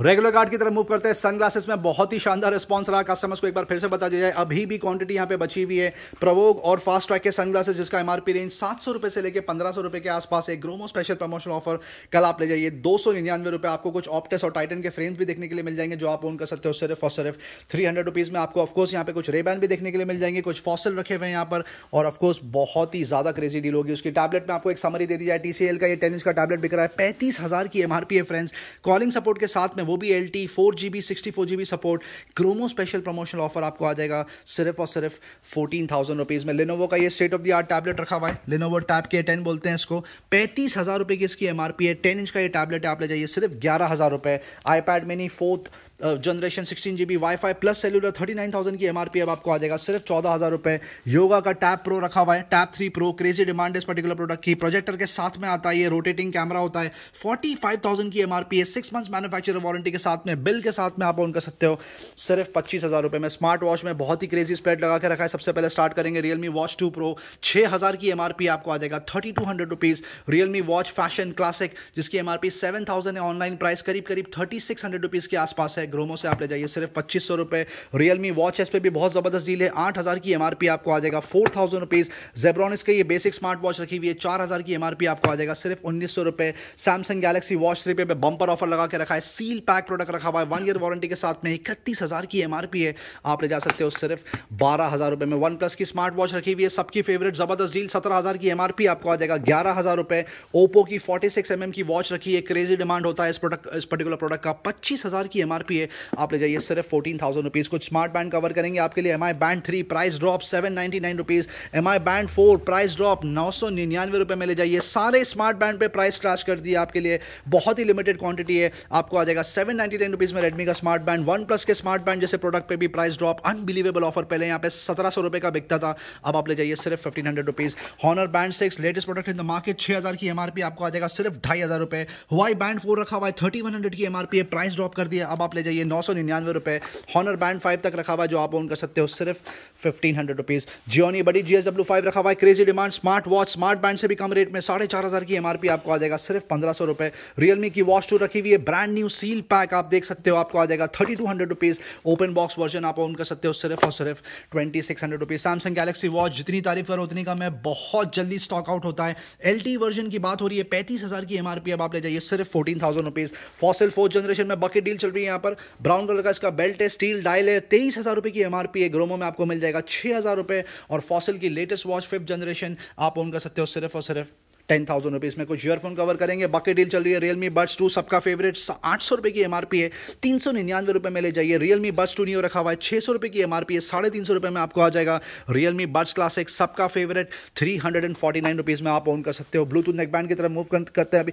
S1: regular guard की तरफ मूव करते हैं सनग्लासेस में बहुत ही शानदार रिस्पॉन्स रहा कस्टमर्स को एक बार फिर से बता दिया जाए अभी भी क्वांटिटी यहाँ पे बची हुई है प्रवोग और फास्ट ट्रैक के सनग्लासेस जिसका एमआरपी रेंज सात सौ रुपये से लेकर पंद्रह सौ रुपये के आसपास एक ग्रोमो स्पेशल प्रमोशन ऑफर कल आप ले जाइए दो सौ निन्यानवे रुपये आपको कुछ ऑप्टेस और टाइटन के फ्रेम्स भी देखने के लिए मिल जाएंगे जो आप ओन कर सकते हो सिर्फ और सिर्फ थ्री हंड्रेड रुपीज़ में आपको ऑफकोर्स यहाँ पे कुछ रेबैन भी देखने के लिए मिल जाएंगे कुछ फॉसल रखे हुए हैं यहाँ पर और ऑफकोर्स बहुत ही ज़्यादा क्रेजी डील होगी उसकी टैबलेट में आपको एक समरी दे दी जाए टी का ये टेनिस का टैबलेट बिक रहा है पैंतीस हज़ार की एमआरपी है फ्रेंड्स कॉलिंग सपोर्ट के साथ में हैं वो भी L T four G B sixty four G B support Gromo special promotion offer आपको आ जाएगा सिर्फ और सिर्फ फोर्टीन थाउजेंड रुपीज़ में लेनोवो का ये state of the art tablet रखा हुआ है लेनोवो टैब के टेन बोलते हैं इसको पैंतीस हज़ार रुपये की इसकी एम है टेन इंच का ये टैबलेट आप ले जाइए सिर्फ ग्यारह हज़ार रुपये iPad mini fourth generation sixteen G B wifi plus cellular thirty nine thousand की एमआरपी अब आपको आ जाएगा सिर्फ चौदह हज़ार रुपये योगा का टैप प्रो रखा हुआ है tab three pro crazy demand इस पर्टिकुलर प्रोडक्ट की प्रोजेक्टर के साथ में आता है ये रोटेटिंग कैमरा होता है फोर्टी फाइव थाउजेंड की एमआरपी है सिक्स मंथ्स मैनुफैक्चर वारंटी के साथ में बिल के साथ में आप ऑन कर सकते हो सिर्फ पच्चीस हज़ार रुपये में स्मार्ट वॉच में बहुत ही क्रेजी स्प्रेड लगा के रखा है सबसे पहले स्टार्ट करेंगे रियलमी वॉच टू प्रो छः हज़ार की एमआरपी आपको आ जाएगा thirty two hundred rupees Realme watch fashion classic जिसकी एमआरपी सेवन थाउजेंड है ऑनलाइन प्राइस करीब करीब थर्टी सिक्स हंड्रेड रुपीज़ के आसपास है ग्रोमो से आप ले जाइए सिर्फ पच्चीस सौ रुपये रियलमी वॉच एस पे भी बहुत ज़बरदस्त डील है आठ हज़ार की एम आपको आ जाएगा फोर थाउजेंड रुपीज़ जेब्रॉनिस का ये बेसिक स्मार्ट वॉच रखी हुई है चार हज़ार की एम आपको आ जाएगा सिर्फ उन्नीस सौ रुपये सैमसंग गैलेक्सी वॉच थ्री पे बम्पर ऑफर लगा के रखा है सील पैक प्रोडक्ट रखा हुआ है वन ईयर वारंटी के साथ में इकतीस हज़ार की एम है आप ले जा सकते हो सिर्फ बारह हज़ार रुपये में वन प्लस की स्मार्ट वॉच रखी हुई है सबकी फेवरेट ज़बरदस्त डील सत्रह हज़ार की एम आपको आ जाएगा ग्यारह हज़ार रुपये ओपो की फोर्टी सिक्स एम की वॉच रखी है क्रेजी डिमांड होता है इस प्रोडक्ट इस पर्टिकुलर प्रोडक्ट का पच्चीस हज़ार की एम भी है आप ले जाइए सिर्फ फोर्टीन थाउजेंड रुपीज़ कुछ स्मार्ट बैंड कवर करेंगे आपके लिए M I band three price drop seven ninety nine rupees M I band four price drop नौ सौ निन्यानवे रुपये में ले जाइए सारे स्मार्ट बैंड पर प्राइस क्राश कर दिए आपके लिए बहुत ही लिमिटेड क्वांटिटी है आपको आ जाएगा सेवन नाइन्टी नाइन रुपीज़ में रेडमी का स्मार्ट बैंड वन प्लस के स्मार्ट बैंड जैसे प्रोडक्ट पर भी प्राइस ड्रॉप अनबिलीवेबल ऑफर पहले यहाँ पे सत्रह सौ रुपये का बिकता था अब आप ले जाइए सिर्फ fifteen hundred rupees Honor band six latest product in the market छः हज़ार की एमआरपी आपको आ जाएगा सिर्फ ढाई हज़ार रुपये हुआई बैंड फोर रखा हुआ है थर्टी वन हंड्रेड की एमआरपी है प्राइस ड्रॉप कर दिया अब आप ले करते जाइए नौ सौ निन्यानवे रुपये हॉनर बैंड फाइव तक रखा हुआ जो आप ऑन कर सकते हो सिर्फ फिफ्टीन हंड्रेड रुपीज़ जियोनी बड़ी जी एस डब्ल्यू फाइव रखा हुआ है crazy demand smart watch smart band से भी कम रेट में साढ़े चार हज़ार की एम आर पी आपको आ जाएगा सिर्फ पंद्रह सौ रुपये रियलमी की वॉच टू रखी हुई है ब्रांड न्यू सील पैक आप देख सकते हो आपको आ जाएगा thirty two hundred rupees open box version आप ऑन कर सकते हो सिर्फ और सिर्फ twenty six hundred rupees Samsung Galaxy watch जितनी तारीफ करो उतनी कम है बहुत जल्दी स्टॉक आउट होता है एल टी वर्जन की बात हो रही है पैंतीस हज़ार की एम आर पी अब आप ले जाइए सिर्फ fourteen thousand rupees Fossil fourth generation में बकेट डील चल रही है यहाँ पर पर ब्राउन कलर का इसका बेल्ट है स्टील डायल है तेईस हज़ार रुपये की एमआरपी है ग्रोमो में आपको मिल जाएगा छः हज़ार रुपये और फॉसिल की लेटेस्ट वॉच फिफ्थ जनरेशन आप उनका सकते हो सिर्फ और सिर्फ टेन थाउजेंड रुपीज़ में कुछ ईयरफोन कवर करेंगे बाकी डील चल रही है रियलमी बड्स टू सबका फेवरेट आठ सौ रुपये की एमआरपी है तीन सौ निन्यानवे रुपये में ले जाइए रियलमी बड्स टू न्यू रखा हुआ है छः सौ रुपये की एमआरपी है साढ़े तीन सौ रुपये में आपको आ जाएगा रियलमी क्लास एक सबका favourite three hundred and forty nine rupees में आप ऑन कर सकते हो ब्लूटूथ नेकबैंड की तरफ मूव करते हैं अभी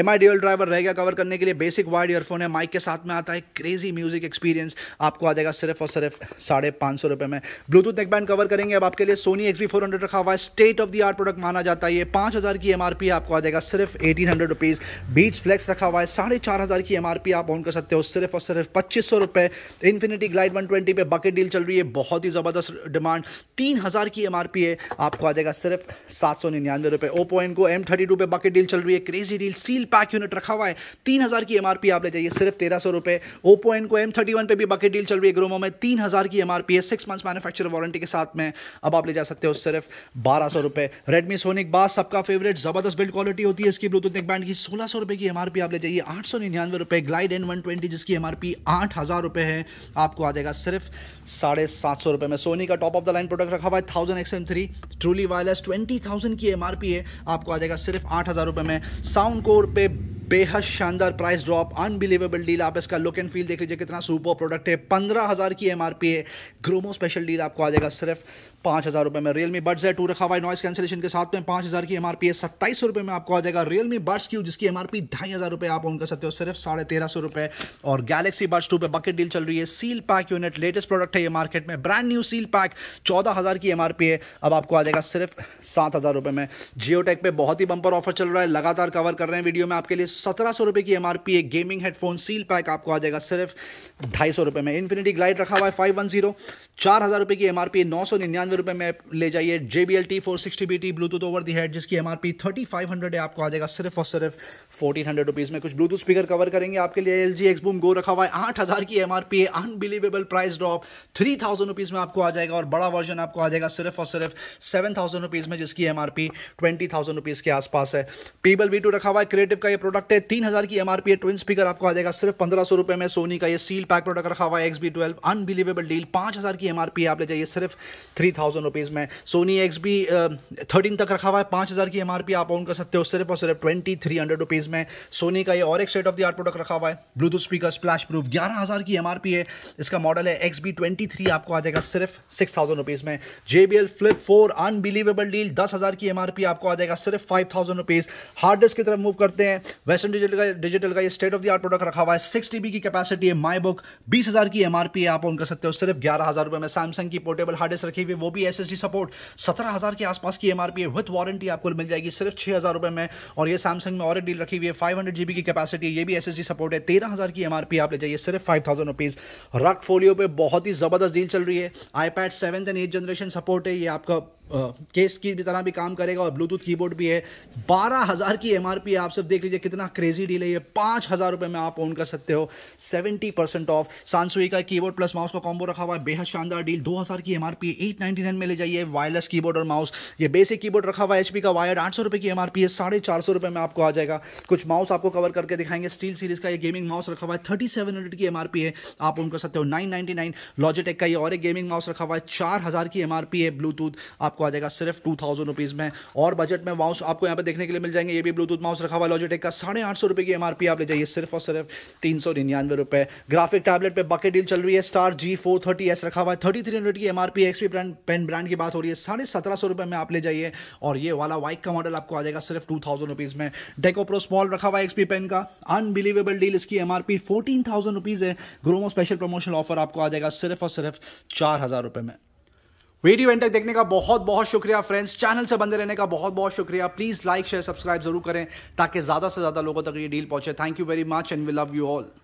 S1: एम आई ड्यूअल ड्राइवर रहेगा कवर करने के लिए बेसिक वाइड ईयरफोन है माइक के साथ में आता है क्रेजी म्यूजिक एक्सपीरियंस आपको आ जाएगा सिर्फ और सिर्फ साढ़े पाँच सौ रुपये में ब्लूटूथ नेकबैंड कवर करेंगे अब आपके लिए Sony X B four hundred रखा हुआ है state of the art product माना जाता है ये पाँच हज़ार की एम आपको आ जाएगा सिर्फ eighteen hundred rupees Beats flex रखा हुआ है साढ़े चार हज़ार की एम आप ऑन कर सकते हो सिर्फ और सिर्फ पच्चीस सौ रुपए इन्फिनिटी ग्लाइड वन ट्वेंटी पे बकेट डील चल रही है बहुत ही ज़बरदस्त डिमांड तीन हज़ार की एम है आपको आ जाएगा सिर्फ सात सौ निन्यानवे रुपए Oppo Enco M thirty two पे बकेट डील चल रही है crazy deal seal pack unit रखा हुआ है तीन हज़ार की एम आप ले जाइए सिर्फ तेरह सौ रुपए Oppo Enco M thirty one पे भी बकेट डील चल रही है ग्रोमो में तीन हज़ार की एम आर पी है सिक्स मंथ मैनुफेक्चर वारंटी के साथ में अब आप ले जा सकते हो सिर्फ बारह सौ रुपए रेडमी सोनिक बास सबका फेवरेट जबरदस्त बिल्ड क्वालिटी होती है इसकी ब्लूटूथ नेक बैंड की सोलह सौ रुपये की एमआरपी आप ले जाइए आठ सौ निन्यानवे रुपये ग्लाइड एन वन ट्वेंटी जिसकी एमआरपी आठ हज़ार रुपये है आपको आ जाएगा सिर्फ साढ़े सात सौ रुपये में सोनी का top of the line product रखा हुआ है thousand X M three truly wireless twenty thousand की एमआरपी है आपको आ जाएगा सिर्फ आठ हज़ार रुपये में साउंड कोर पे बेहद शानदार प्राइस ड्रॉप अनबिलीवेबल डील आप इसका लुक एंड फील देख लीजिए कितना सुपर प्रोडक्ट है पंद्रह हज़ार की एमआरपी है ग्रोमो स्पेशल डील आपको आ जाएगा सिर्फ पाँच हज़ार रुपये में रियलमी मी बड्स है टू रखा हुआ है नॉइस कैंसिलेशन के साथ में पाँच हज़ार की एमआरपी है सत्ताईस सौ रुपये में आपको आ जाएगा रियलमी बड्स की जिसकी एमआरपी ढाई हज़ार रुपये आप उनका सकते हो सिर्फ साढ़े तेरह सौ रुपये और गैलेक्सी बड्स टू पर बकेट डील चल रही है seal pack unit latest product है ये मार्केट में ब्रांड न्यू सील पैक चौदह हज़ार की एमआरपी है अब आपको आ जाएगा सिर्फ सात हज़ार रुपये में जियोटेक पर बहुत ही बंपर ऑफर चल रहा है लगातार कवर कर रहे हैं वीडियो में आपके लिए सत्रह सौ रुपये की एम आर पी एक गेमिंग हेडफोन सील पैक आपको आ जाएगा सिर्फ ढाई सौ रुपये में इन्फिनिटी ग्लाइड रखा हुआ है फाइव वन जीरो चार हज़ार रुपये की एम आर पी है नौ सौ निन्यानवे रुपये में ले जाइए J B L T four sixty B T bluetooth over the head जिसकी M R P thirty five hundred है आपको आ जाएगा सिर्फ और सिर्फ फोर्टीन हंड्रेड रुपीज़ में कुछ ब्लूटूथ स्पीकर कवर करेंगे आपके लिए एल जी एक्सबूम गो रखा हुआ है आठ हज़ार की एम आर पी है unbelievable price drop three thousand rupees में आपको आ जाएगा और बड़ा वर्जन आपको आ जाएगा सिर्फ और सिर्फ सेवन थाउजेंड रुपीज़ में जिसकी M R P twenty thousand rupees के आसपास है पीबल बी टू रखा हुआ है क्रिएटिव का ये प्रोडक्ट प्रोडक्ट तीन हज़ार की एमआरपी है ट्विन स्पीकर आपको आ जाएगा सिर्फ पंद्रह सौ रुपये में सोनी का ये सील पैक प्रोडक्ट रखा हुआ है X B twelve unbelievable deal पाँच हज़ार की एमआरपी है आप ले जाइए सिर्फ थ्री थाउजेंड रुपीज़ में सोनी एक्स बी थर्टीन तक रखा हुआ है पाँच हज़ार की एमआरपी आप ऑन कर सकते हो सिर्फ और सिर्फ ट्वेंटी थ्री हंड्रेड रुपीज़ में सोनी का ये और एक state of the art product रखा हुआ है ब्लूटूथ स्पीकर स्प्लैश प्रूफ ग्यारह हज़ार की एमआरपी है इसका मॉडल है एक्स बी ट्वेंटी थ्री आपको आ जाएगा सिर्फ सिक्स थाउजेंड रुपीज़ में J B L flip four unbelievable deal दस हज़ार की एमआरपी आपको आ जाएगा सिर्फ five thousand rupees hard disk की तरफ मूव करते हैं वेस्टर्न डिजिटल का डिजिटल का ये state of the art product रखा हुआ है सिक्स टीबी की कैपेसिटी है माई बुक बीस हज़ार की एमआरपी है आप उन कर सकते हो सिर्फ ग्यारह हज़ार रुपये में सैमसंग की पोर्टेबल हार्ड डिस्क रखी हुई वो भी एसएसडी सपोर्ट सत्रह हज़ार के आसपास की एमआरपी है विथ वारंटी आपको मिल जाएगी सिर्फ छह हज़ार रुपये में और ये सैमसंग में और डील रखी हुई है फाइव हंड्रेड जीबी की कैपेसिटी है ये भी एसएसडी सपोर्ट है तेरह हज़ार की एमआरपी आप ले जाइए सिर्फ फाइव थाउजेंड रुपीज़ रक फोलियो पर बहुत ही ज़बरदस्त डील चल रही है iPad seven and eight generation support है ये आपका केस की भी तरह भी काम करेगा और ब्लूटूथ कीबोर्ड भी है बारह हज़ार की एम है आप सब देख लीजिए कितना क्रेजी डील है ये पाँच हज़ार रुपये में आप ऑन कर सकते हो सेवेंटी परसेंट ऑफ सानसुई का कीबोर्ड प्लस माउस का कॉम्बो रखा हुआ है बेहद शानदार डील दो हज़ार की M R P eight ninety nine में ले जाइए वायरलेस कीबोर्ड और माउस ये बेसिक कीबोर्ड रखा हुआ है एच का वायर आठ सौ की एम आर पी है साढ़े चार सौ में आपको आ जाएगा कुछ माउस आपको कवर करके दिखाएंगे स्टील सीरीज़ का ये गेमिंग माउस रखा हुआ है थर्टी सेवन हंड्रेड की एम है आप ऑन कर सकते हो नाइन नाइन्टी नाइन लॉजिटेक का ये और एक गेमिंग माउस रखा हुआ है चार हज़ार की एम है ब्लूटूथ आप आपको आ जाएगा सिर्फ टू थाउजेंड रुपीज़ में और बजट में माउस आपको यहाँ पे देखने के लिए मिल जाएंगे ये भी ब्लूटूथ माउस रखा हुआ लॉजिटेक का साढ़े आठ सौ रुपये की एमआरपी आप ले जाइए सिर्फ और सिर्फ तीन सौ निन्यानवे रुपये ग्राफिक टैबलेट पर बकेट डील चल रही है star G four thirty S रखा हुआ है थर्टी थ्री हंड्रेड की MRP XP brand pen brand की बात हो रही है साढ़े सत्रह सौ रुपये में आप ले जाइए और ये वाला वाइक का मॉडल आपको आ जाएगा सिर्फ टू थाउजेंड रुपीज़ में डेको प्रो स्मॉल रखा हुआ है एक्सपी पेन का अनबिलीवेबल डील इसकी एमआरपी फोर्टीन थाउजेंड रुपीज़ है ग्रोमो स्पेशल प्रमोशन ऑफर आपको आ जाएगा सिर्फ और सिर्फ चार हज़ार रुपये में वीडियो एंड तक देखने का बहुत बहुत शुक्रिया फ्रेंड्स चैनल से बंदे रहने का बहुत बहुत शुक्रिया प्लीज़ लाइक शेयर सब्सक्राइब जरूर करें ताकि ज़्यादा से ज़्यादा लोगों तक ये डील पहुंचे thank you very much and we love you all